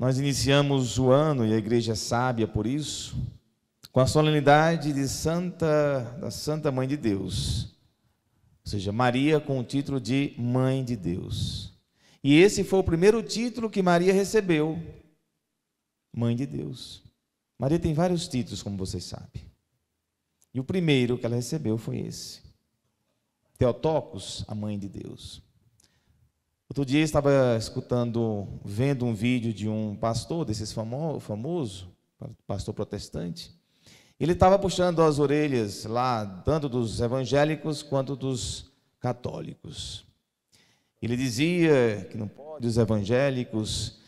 Nós iniciamos o ano, e a igreja é sábia por isso, com a solenidade de Santa, da Santa Mãe de Deus, ou seja, Maria com o título de Mãe de Deus. E esse foi o primeiro título que Maria recebeu, Mãe de Deus. Maria tem vários títulos, como vocês sabem. E o primeiro que ela recebeu foi esse: Teotocos, a Mãe de Deus. Outro dia estava escutando, vendo um vídeo de um pastor, desses famoso, famoso pastor protestante. Ele estava puxando as orelhas lá, tanto dos evangélicos quanto dos católicos. Ele dizia que não pode os evangélicos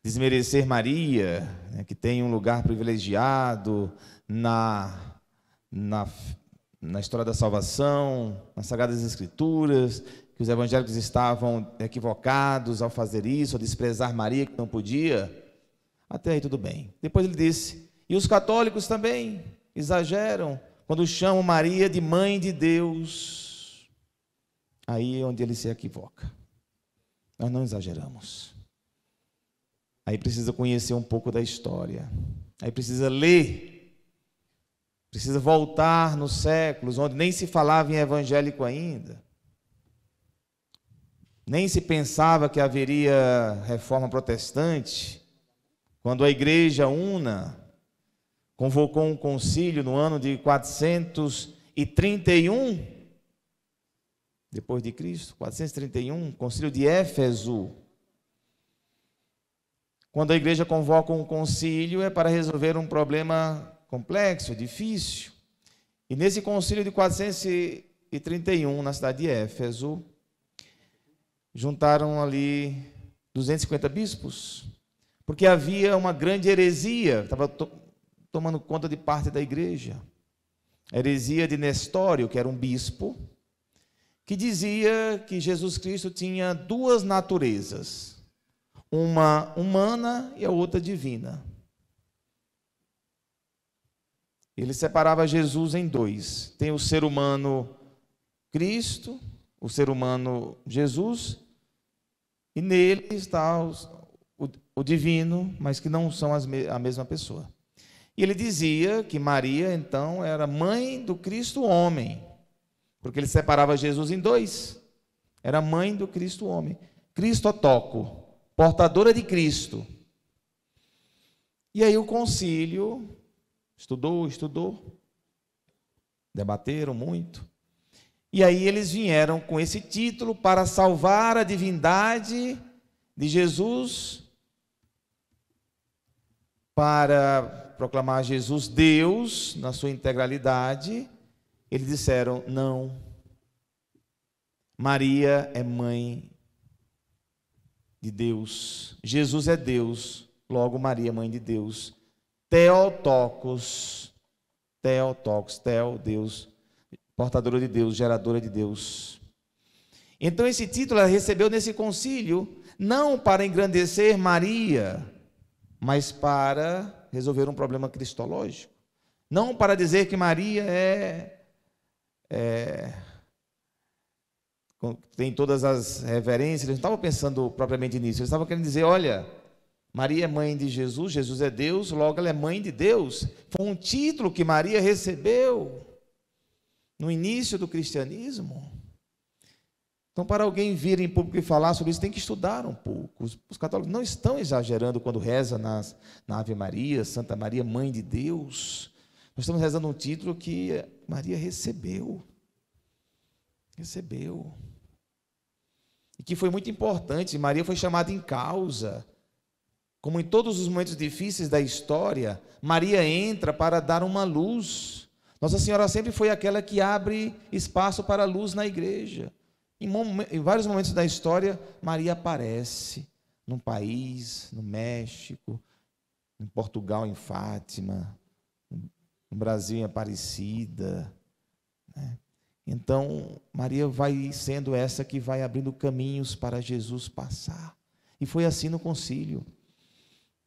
desmerecer Maria, né, que tem um lugar privilegiado na, na, na história da salvação, nas Sagradas Escrituras, que os evangélicos estavam equivocados ao fazer isso, ao desprezar Maria, que não podia. Até aí tudo bem. Depois ele disse: e os católicos também exageram quando chamam Maria de mãe de Deus. Aí é onde ele se equivoca. Nós não exageramos. Aí precisa conhecer um pouco da história. Aí precisa ler. Precisa voltar nos séculos onde nem se falava em evangélico ainda. Nem se pensava que haveria reforma protestante, quando a Igreja Una convocou um concílio no ano de 431 depois de Cristo, 431, concílio de Éfeso. Quando a igreja convoca um concílio é para resolver um problema complexo, difícil. E nesse concílio de 431, na cidade de Éfeso, juntaram ali 250 bispos, porque havia uma grande heresia, estava to tomando conta de parte da igreja. A heresia de Nestório, que era um bispo, que dizia que Jesus Cristo tinha duas naturezas, uma humana e a outra divina. Ele separava Jesus em dois: tem o ser humano Cristo, o ser humano Jesus e nele está os, o, o, divino, mas que não são a mesma pessoa. E ele dizia que Maria, então, era mãe do Cristo homem, porque ele separava Jesus em dois. Era mãe do Cristo homem. Cristo toco, portadora de Cristo. E aí o concílio estudou, estudou, debateram muito. E aí eles vieram com esse título para salvar a divindade de Jesus, para proclamar Jesus Deus na sua integralidade. Eles disseram: não, Maria é mãe de Deus, Jesus é Deus, logo Maria é mãe de Deus. Teotocos, Teotocos, Teo, Deus, portadora de Deus, geradora de Deus. Então, esse título ela recebeu nesse concílio, não para engrandecer Maria, mas para resolver um problema cristológico. Não para dizer que Maria é, é tem todas as reverências, eles não estavam pensando propriamente nisso, eles estavam querendo dizer, olha, Maria é mãe de Jesus, Jesus é Deus, logo ela é mãe de Deus. Foi um título que Maria recebeu no início do cristianismo. Então, para alguém vir em público e falar sobre isso, tem que estudar um pouco. Os, católicos não estão exagerando quando reza nas, na Ave Maria, Santa Maria, Mãe de Deus. Nós estamos rezando um título que Maria recebeu. Recebeu. E que foi muito importante. Maria foi chamada em causa. Como em todos os momentos difíceis da história, Maria entra para dar uma luz. Nossa Senhora sempre foi aquela que abre espaço para a luz na igreja. Em, em vários momentos da história, Maria aparece num país, no México, em Portugal, em Fátima, no Brasil, em Aparecida. Né? Então, Maria vai sendo essa que vai abrindo caminhos para Jesus passar. E foi assim no concílio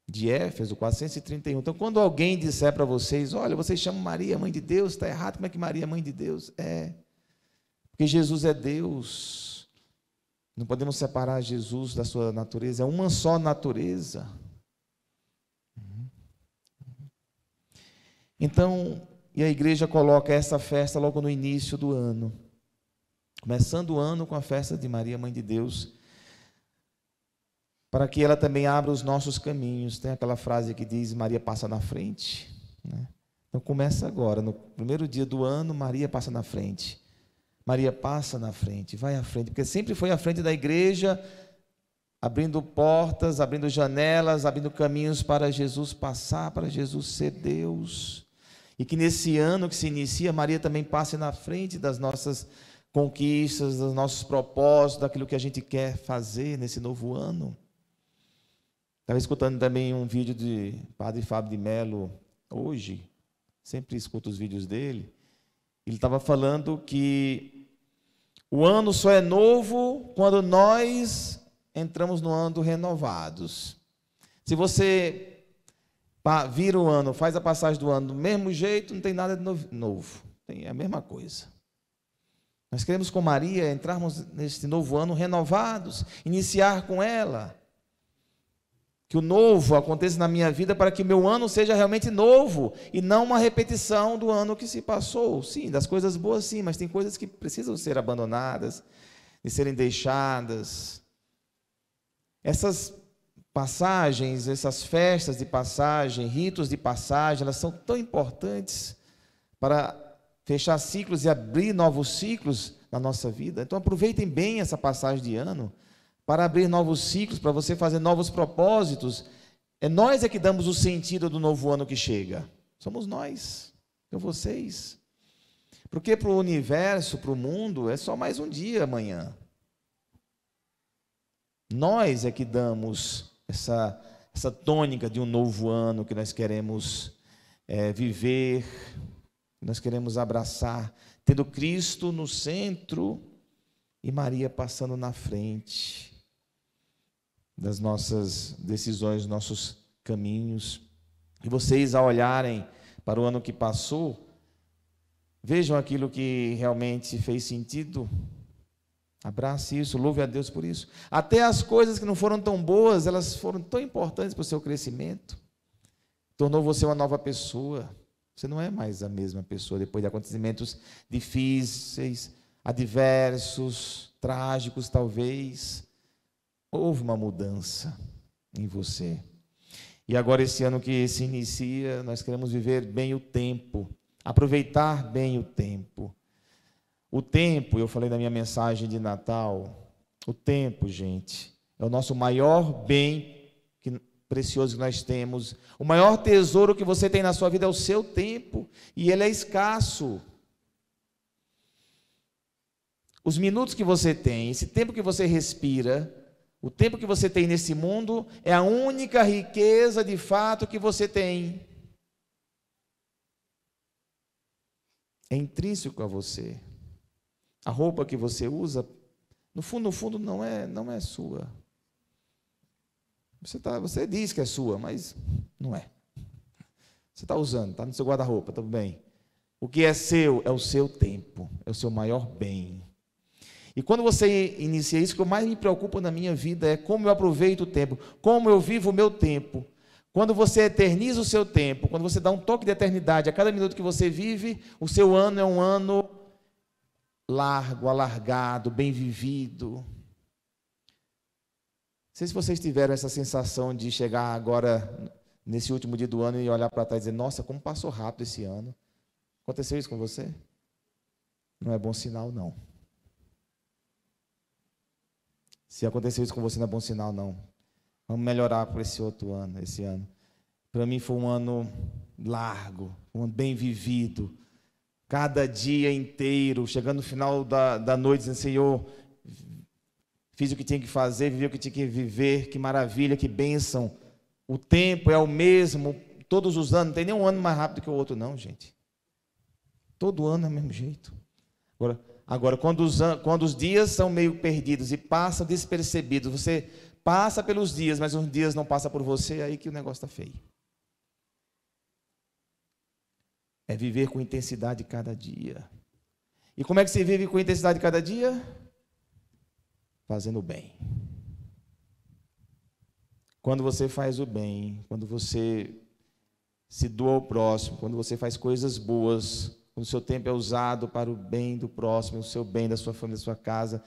de Éfeso 431. Então, quando alguém disser para vocês, olha, vocês chamam Maria mãe de Deus, está errado, como é que Maria é mãe de Deus? É, porque Jesus é Deus. Não podemos separar Jesus da sua natureza, é uma só natureza. Uhum. Então, e a igreja coloca essa festa logo no início do ano. Começando o ano com a festa de Maria, Mãe de Deus, para que ela também abra os nossos caminhos. Tem aquela frase que diz: Maria passa na frente. Né? Então começa agora, no primeiro dia do ano, Maria passa na frente. Maria passa na frente, vai à frente, porque sempre foi à frente da igreja, abrindo portas, abrindo janelas, abrindo caminhos para Jesus passar, para Jesus ser Deus. E que nesse ano que se inicia, Maria também passe na frente das nossas conquistas, dos nossos propósitos, daquilo que a gente quer fazer nesse novo ano. Estava escutando também um vídeo de Padre Fábio de Mello hoje, sempre escuto os vídeos dele. Ele estava falando que o ano só é novo quando nós entramos no ano renovados. Se você vira o ano, faz a passagem do ano do mesmo jeito, não tem nada de novo. é a mesma coisa. Nós queremos, com Maria, entrarmos neste novo ano renovados, iniciar com ela que o novo aconteça na minha vida para que o meu ano seja realmente novo e não uma repetição do ano que se passou. Sim, das coisas boas, sim, mas tem coisas que precisam ser abandonadas e serem deixadas. Essas passagens, essas festas de passagem, ritos de passagem, elas são tão importantes para fechar ciclos e abrir novos ciclos na nossa vida. Então aproveitem bem essa passagem de ano para abrir novos ciclos, para você fazer novos propósitos. É nós é que damos o sentido do novo ano que chega. Somos nós, eu vocês. Porque para o universo, para o mundo, é só mais um dia amanhã. Nós é que damos essa, essa tônica de um novo ano que nós queremos é, viver, que nós queremos abraçar, tendo Cristo no centro e Maria passando na frente das nossas decisões, dos nossos caminhos. E vocês, ao olharem para o ano que passou, vejam aquilo que realmente fez sentido. Abrace isso, louve a Deus por isso. Até as coisas que não foram tão boas, elas foram tão importantes para o seu crescimento. Tornou você uma nova pessoa. Você não é mais a mesma pessoa depois de acontecimentos difíceis, adversos, trágicos, talvez houve uma mudança em você. E agora, esse ano que se inicia, nós queremos viver bem o tempo, aproveitar bem o tempo. O tempo, eu falei na minha mensagem de Natal, o tempo, gente, é o nosso maior bem que, precioso que nós temos. O maior tesouro que você tem na sua vida é o seu tempo, e ele é escasso. Os minutos que você tem, esse tempo que você respira, o tempo que você tem nesse mundo é a única riqueza de fato que você tem. É intrínseco a você. A roupa que você usa, no fundo, no fundo, não é, não é sua. Você, tá, você diz que é sua, mas não é. Você está usando, está no seu guarda-roupa, tudo bem. O que é seu é o seu tempo, é o seu maior bem. E quando você inicia isso, o que mais me preocupa na minha vida é como eu aproveito o tempo, como eu vivo o meu tempo. Quando você eterniza o seu tempo, quando você dá um toque de eternidade a cada minuto que você vive, o seu ano é um ano largo, alargado, bem vivido. Não sei se vocês tiveram essa sensação de chegar agora nesse último dia do ano e olhar para trás e dizer: Nossa, como passou rápido esse ano. Aconteceu isso com você? Não é bom sinal, não. Se aconteceu isso com você, não é bom sinal, não. Vamos melhorar para esse outro ano, esse ano. Para mim foi um ano largo, um ano bem vivido. Cada dia inteiro, chegando no final da, da noite, dizendo, Senhor, fiz o que tinha que fazer, vivi o que tinha que viver, que maravilha, que bênção. O tempo é o mesmo, todos os anos, não tem nenhum ano mais rápido que o outro, não, gente. Todo ano é o mesmo jeito. Agora, Agora, quando os, quando os dias são meio perdidos e passam despercebidos, você passa pelos dias, mas os dias não passam por você, é aí que o negócio está feio. É viver com intensidade cada dia. E como é que se vive com intensidade cada dia? Fazendo o bem. Quando você faz o bem, quando você se doa ao próximo, quando você faz coisas boas, quando o seu tempo é usado para o bem do próximo, o seu bem, da sua família, da sua casa,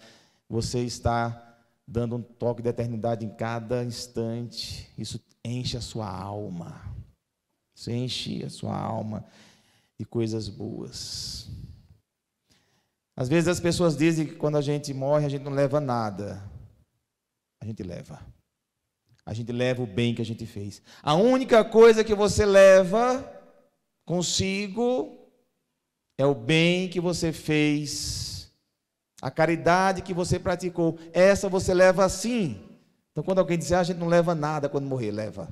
você está dando um toque de eternidade em cada instante. Isso enche a sua alma. Isso enche a sua alma de coisas boas. Às vezes as pessoas dizem que quando a gente morre, a gente não leva nada. A gente leva. A gente leva o bem que a gente fez. A única coisa que você leva consigo é o bem que você fez, a caridade que você praticou, essa você leva assim. Então, quando alguém disser ah, a gente não leva nada quando morrer, leva.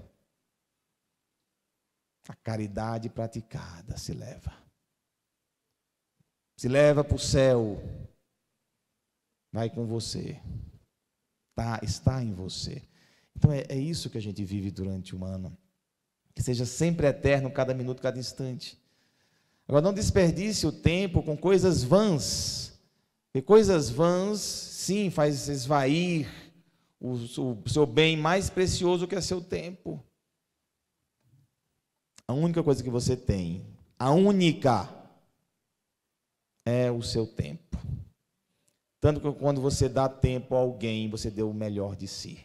A caridade praticada se leva. Se leva para o céu. Vai com você. Tá, está em você. Então é, é isso que a gente vive durante o ano. Que seja sempre eterno, cada minuto, cada instante. Agora, não desperdice o tempo com coisas vãs. Porque coisas vãs, sim, faz esvair o, o seu bem mais precioso que é seu tempo. A única coisa que você tem, a única, é o seu tempo. Tanto que quando você dá tempo a alguém, você deu o melhor de si.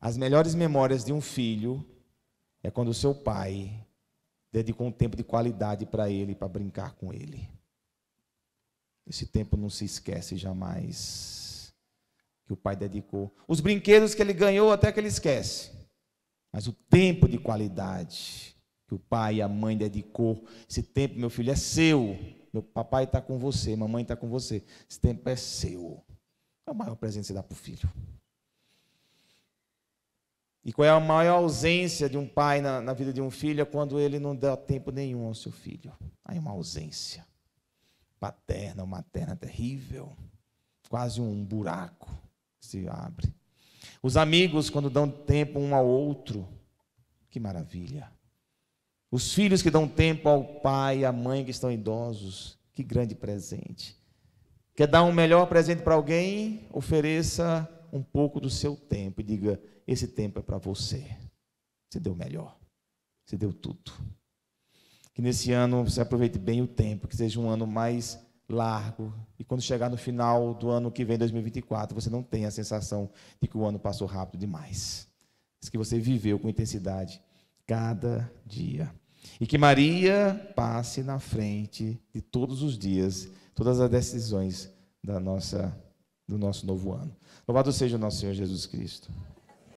As melhores memórias de um filho é quando o seu pai dedicou um tempo de qualidade para ele, para brincar com ele. Esse tempo não se esquece jamais que o pai dedicou. Os brinquedos que ele ganhou até que ele esquece. Mas o tempo de qualidade que o pai e a mãe dedicou, esse tempo, meu filho, é seu. Meu papai está com você, mamãe está com você. Esse tempo é seu. É o maior presente que você dá para o filho. E qual é a maior ausência de um pai na, na vida de um filho é quando ele não dá tempo nenhum ao seu filho. Aí é uma ausência paterna ou materna terrível, quase um buraco se abre. Os amigos, quando dão tempo um ao outro, que maravilha. Os filhos que dão tempo ao pai e à mãe que estão idosos, que grande presente. Quer dar um melhor presente para alguém? Ofereça um pouco do seu tempo e diga: esse tempo é para você. Você deu melhor. Você deu tudo. Que nesse ano você aproveite bem o tempo, que seja um ano mais largo. E quando chegar no final do ano que vem, 2024, você não tenha a sensação de que o ano passou rápido demais. Mas que você viveu com intensidade cada dia. E que Maria passe na frente de todos os dias, todas as decisões da nossa vida do nosso novo ano. Louvado seja o nosso Senhor Jesus Cristo.